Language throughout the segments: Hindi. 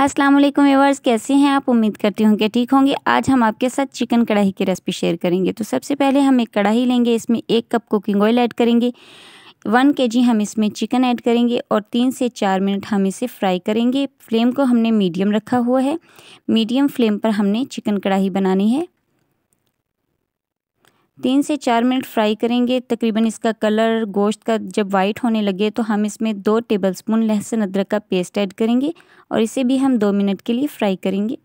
अस्सलाम वालेकुम व्यूवर्स कैसे हैं आप उम्मीद करती हूँ कि ठीक होंगे आज हम आपके साथ चिकन कढ़ाई की रेसिपी शेयर करेंगे तो सबसे पहले हम एक कढ़ाई लेंगे इसमें एक कप कुकिंग ऑयल ऐड करेंगे वन के जी हम इसमें चिकन ऐड करेंगे और तीन से चार मिनट हम इसे फ्राई करेंगे फ्लेम को हमने मीडियम रखा हुआ है मीडियम फ्लेम पर हमने चिकन कढ़ाई बनानी है तीन से चार मिनट फ्राई करेंगे तकरीबन इसका कलर गोश्त का जब वाइट होने लगे तो हम इसमें दो टेबलस्पून लहसुन अदरक का पेस्ट ऐड करेंगे और इसे भी हम दो मिनट के लिए फ्राई करेंगे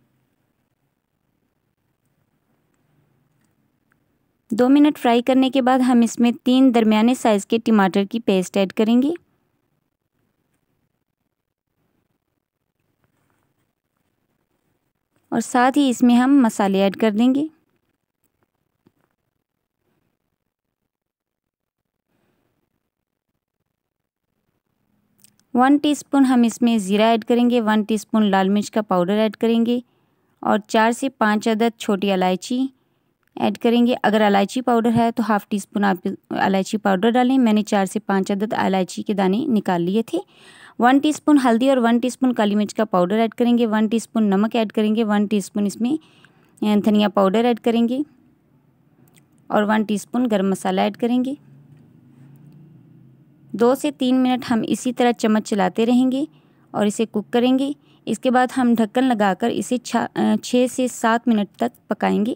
दो मिनट फ्राई करने के बाद हम इसमें तीन दरमियाने साइज़ के टमाटर की पेस्ट ऐड करेंगे और साथ ही इसमें हम मसाले ऐड कर देंगे वन टीस्पून हम इसमें ज़ीरा ऐड करेंगे वन टीस्पून लाल मिर्च का पाउडर ऐड करेंगे और चार से पाँच अदद छोटी इलायची ऐड करेंगे अगर इलायची पाउडर है तो हाफ़ टी स्पून आप इलायची पाउडर डालें मैंने चार से पाँच अदद इलायची के दाने निकाल लिए थे वन टीस्पून हल्दी और वन टीस्पून काली मिर्च का पाउडर ऐड करेंगे वन टीस्पून नमक ऐड करेंगे वन टीस्पून इसमें धनिया पाउडर ऐड करेंगे और वन टीस्पून गरम मसाला ऐड करेंगे दो से तीन मिनट हम इसी तरह चम्मच चलाते रहेंगे और इसे कुक करेंगे इसके बाद हम ढक्कन लगाकर इसे छः से सात मिनट तक पकाएंगे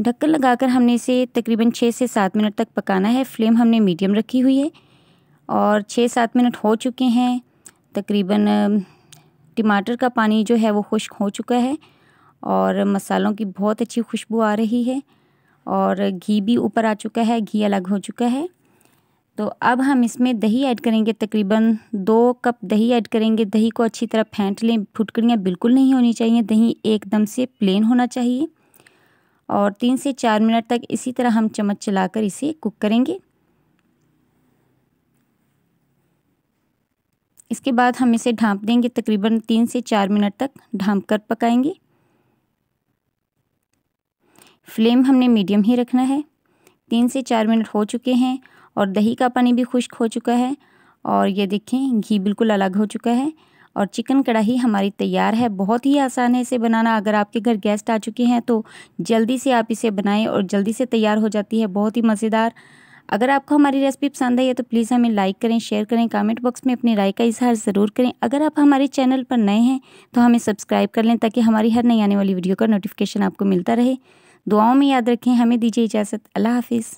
ढक्कन लगाकर हमने इसे तकरीबन छः से सात मिनट तक पकाना है फ्लेम हमने मीडियम रखी हुई है और छः सात मिनट हो चुके हैं तकरीबन टमाटर का पानी जो है वो खुश्क हो चुका है और मसालों की बहुत अच्छी खुशबू आ रही है और घी भी ऊपर आ चुका है घी अलग हो चुका है तो अब हम इसमें दही ऐड करेंगे तकरीबन दो कप दही ऐड करेंगे दही को अच्छी तरह फेंट लें फुटकड़ियाँ बिल्कुल नहीं होनी चाहिए दही एकदम से प्लेन होना चाहिए और तीन से चार मिनट तक इसी तरह हम चम्मच चलाकर इसे कुक करेंगे इसके बाद हम इसे ढांप देंगे तकरीबन तीन से चार मिनट तक ढांप कर पकाएंगे फ्लेम हमने मीडियम ही रखना है तीन से चार मिनट हो चुके हैं और दही का पानी भी खुश्क हो चुका है और ये देखें घी बिल्कुल अलग हो चुका है और चिकन कढ़ाई हमारी तैयार है बहुत ही आसान है इसे बनाना अगर आपके घर गेस्ट आ चुके हैं तो जल्दी से आप इसे बनाएं और जल्दी से तैयार हो जाती है बहुत ही मज़ेदार अगर आपको हमारी रेसिपी पसंद आई है तो प्लीज़ हमें लाइक करें शेयर करें कमेंट बॉक्स में अपनी राय का इजहार ज़रूर करें अगर आप हमारे चैनल पर नए हैं तो हमें सब्सक्राइब कर लें ताकि हमारी हर नई आने वाली वीडियो का नोटिफिकेशन आपको मिलता रहे दुआओं में याद रखें हमें दीजिए इजाज़त अल्लाह हाफिज़